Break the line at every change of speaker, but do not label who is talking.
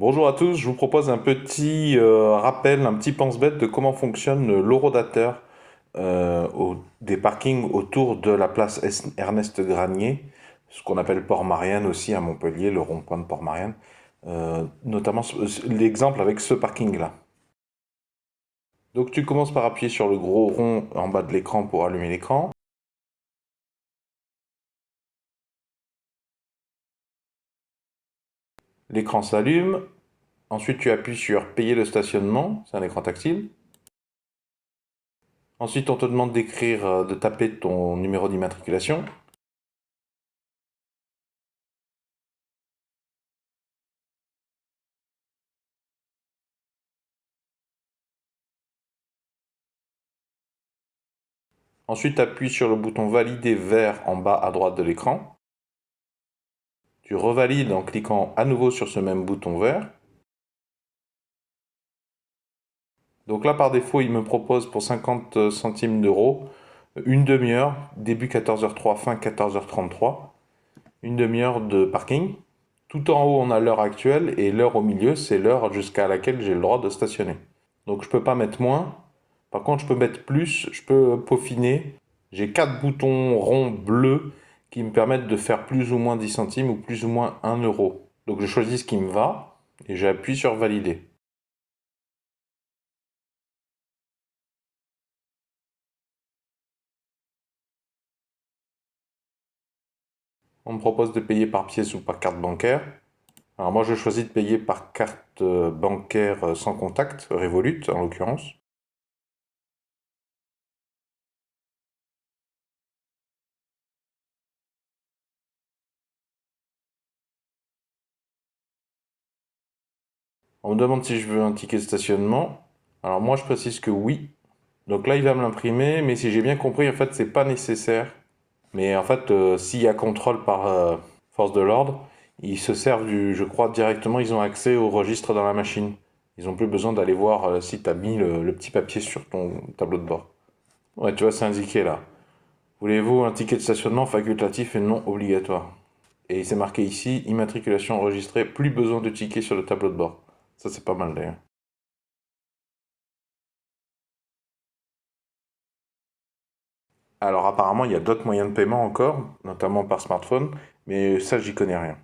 Bonjour à tous, je vous propose un petit euh, rappel, un petit pense-bête de comment fonctionne l'orodateur euh, des parkings autour de la place Ernest Granier, ce qu'on appelle Port-Marianne aussi à Montpellier, le rond-point de Port-Marianne, euh, notamment l'exemple avec ce parking-là. Donc tu commences par appuyer sur le gros rond en bas de l'écran pour allumer l'écran. L'écran s'allume. Ensuite, tu appuies sur Payer le stationnement. C'est un écran tactile. Ensuite, on te demande d'écrire, euh, de taper ton numéro d'immatriculation. Ensuite, appuie sur le bouton Valider vert en bas à droite de l'écran revalide en cliquant à nouveau sur ce même bouton vert. Donc là, par défaut, il me propose pour 50 centimes d'euros une demi-heure, début 14h03, fin 14h33, une demi-heure de parking. Tout en haut, on a l'heure actuelle et l'heure au milieu, c'est l'heure jusqu'à laquelle j'ai le droit de stationner. Donc je peux pas mettre moins. Par contre, je peux mettre plus, je peux peaufiner. J'ai quatre boutons ronds bleus qui me permettent de faire plus ou moins 10 centimes ou plus ou moins 1 euro. Donc je choisis ce qui me va et j'appuie sur valider. On me propose de payer par pièce ou par carte bancaire. Alors moi je choisis de payer par carte euh, bancaire euh, sans contact, Revolut en l'occurrence. On me demande si je veux un ticket de stationnement. Alors moi, je précise que oui. Donc là, il va me l'imprimer, mais si j'ai bien compris, en fait, c'est pas nécessaire. Mais en fait, euh, s'il y a contrôle par euh, force de l'ordre, ils se servent du, je crois, directement, ils ont accès au registre dans la machine. Ils n'ont plus besoin d'aller voir euh, si tu as mis le, le, petit papier sur ton tableau de bord. Ouais, tu vois, c'est indiqué là. Voulez-vous un ticket de stationnement facultatif et non obligatoire Et c'est marqué ici, immatriculation enregistrée, plus besoin de ticket sur le tableau de bord. Ça, c'est pas mal d'ailleurs. Alors apparemment, il y a d'autres moyens de paiement encore, notamment par smartphone, mais ça, j'y connais rien.